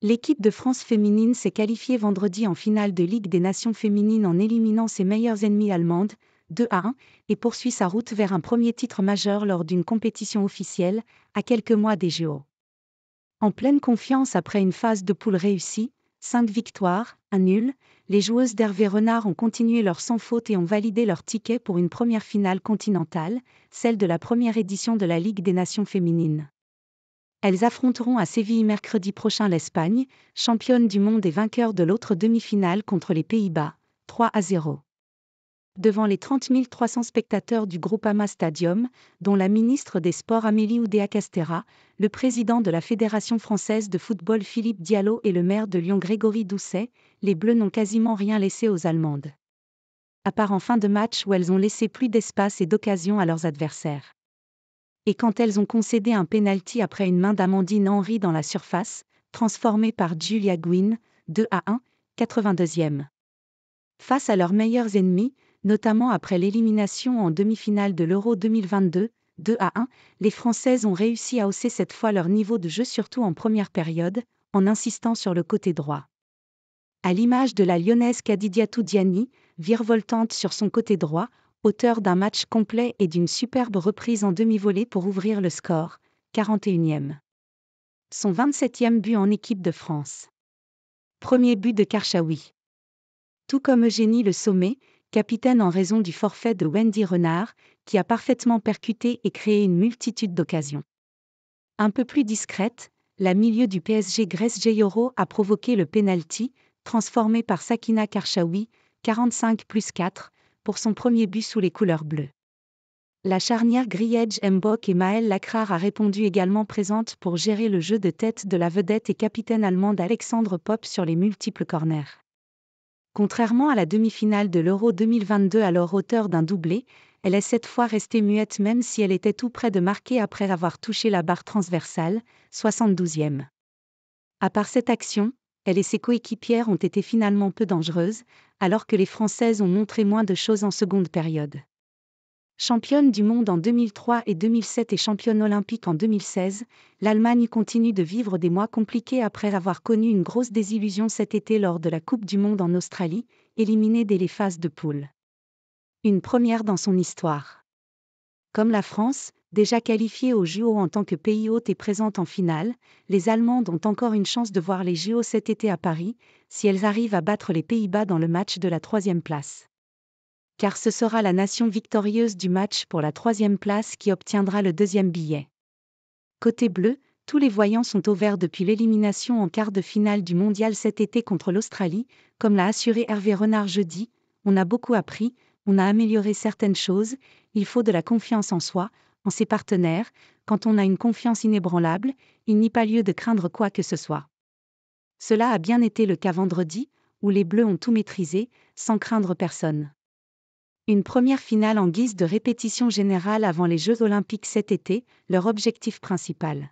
L'équipe de France féminine s'est qualifiée vendredi en finale de Ligue des Nations féminines en éliminant ses meilleures ennemies allemandes, 2 à 1, et poursuit sa route vers un premier titre majeur lors d'une compétition officielle, à quelques mois des JO. En pleine confiance après une phase de poule réussie, 5 victoires, 1 nul, les joueuses d'Hervé Renard ont continué leur sans faute et ont validé leur ticket pour une première finale continentale, celle de la première édition de la Ligue des Nations féminines. Elles affronteront à Séville mercredi prochain l'Espagne, championne du monde et vainqueur de l'autre demi-finale contre les Pays-Bas, 3 à 0. Devant les 30 300 spectateurs du Groupama Stadium, dont la ministre des Sports Amélie Oudéa-Castera, le président de la Fédération française de football Philippe Diallo et le maire de Lyon Grégory Doucet, les Bleus n'ont quasiment rien laissé aux Allemandes. À part en fin de match où elles ont laissé plus d'espace et d'occasion à leurs adversaires et quand elles ont concédé un pénalty après une main d'Amandine Henry dans la surface, transformée par Julia Gwynne, 2 à 1, 82e. Face à leurs meilleurs ennemis, notamment après l'élimination en demi-finale de l'Euro 2022, 2 à 1, les Françaises ont réussi à hausser cette fois leur niveau de jeu surtout en première période, en insistant sur le côté droit. À l'image de la lyonnaise Kadidiatou Diani, virevoltante sur son côté droit, auteur d'un match complet et d'une superbe reprise en demi-volée pour ouvrir le score, 41e. Son 27e but en équipe de France. Premier but de Karchaoui. Tout comme Eugénie Le Sommet, capitaine en raison du forfait de Wendy Renard, qui a parfaitement percuté et créé une multitude d'occasions. Un peu plus discrète, la milieu du PSG grèce Jeyoro a provoqué le penalty, transformé par Sakina Karchaoui, 45 plus 4, pour son premier but sous les couleurs bleues. La charnière Griege, Mbok et Maël Lacrar a répondu également présente pour gérer le jeu de tête de la vedette et capitaine allemande Alexandre Pop sur les multiples corners. Contrairement à la demi-finale de l'Euro 2022 alors hauteur d'un doublé, elle est cette fois restée muette même si elle était tout près de marquer après avoir touché la barre transversale, 72e. À part cette action, elle et ses coéquipières ont été finalement peu dangereuses, alors que les Françaises ont montré moins de choses en seconde période. Championne du monde en 2003 et 2007 et championne olympique en 2016, l'Allemagne continue de vivre des mois compliqués après avoir connu une grosse désillusion cet été lors de la Coupe du monde en Australie, éliminée dès les phases de poule. Une première dans son histoire. Comme la France, déjà qualifiée aux JO en tant que pays hôte et présente en finale, les Allemandes ont encore une chance de voir les JO cet été à Paris, si elles arrivent à battre les Pays-Bas dans le match de la troisième place. Car ce sera la nation victorieuse du match pour la troisième place qui obtiendra le deuxième billet. Côté bleu, tous les voyants sont au vert depuis l'élimination en quart de finale du mondial cet été contre l'Australie, comme l'a assuré Hervé Renard jeudi, on a beaucoup appris, on a amélioré certaines choses, il faut de la confiance en soi, en ses partenaires, quand on a une confiance inébranlable, il n'y a pas lieu de craindre quoi que ce soit. Cela a bien été le cas vendredi, où les Bleus ont tout maîtrisé, sans craindre personne. Une première finale en guise de répétition générale avant les Jeux olympiques cet été, leur objectif principal.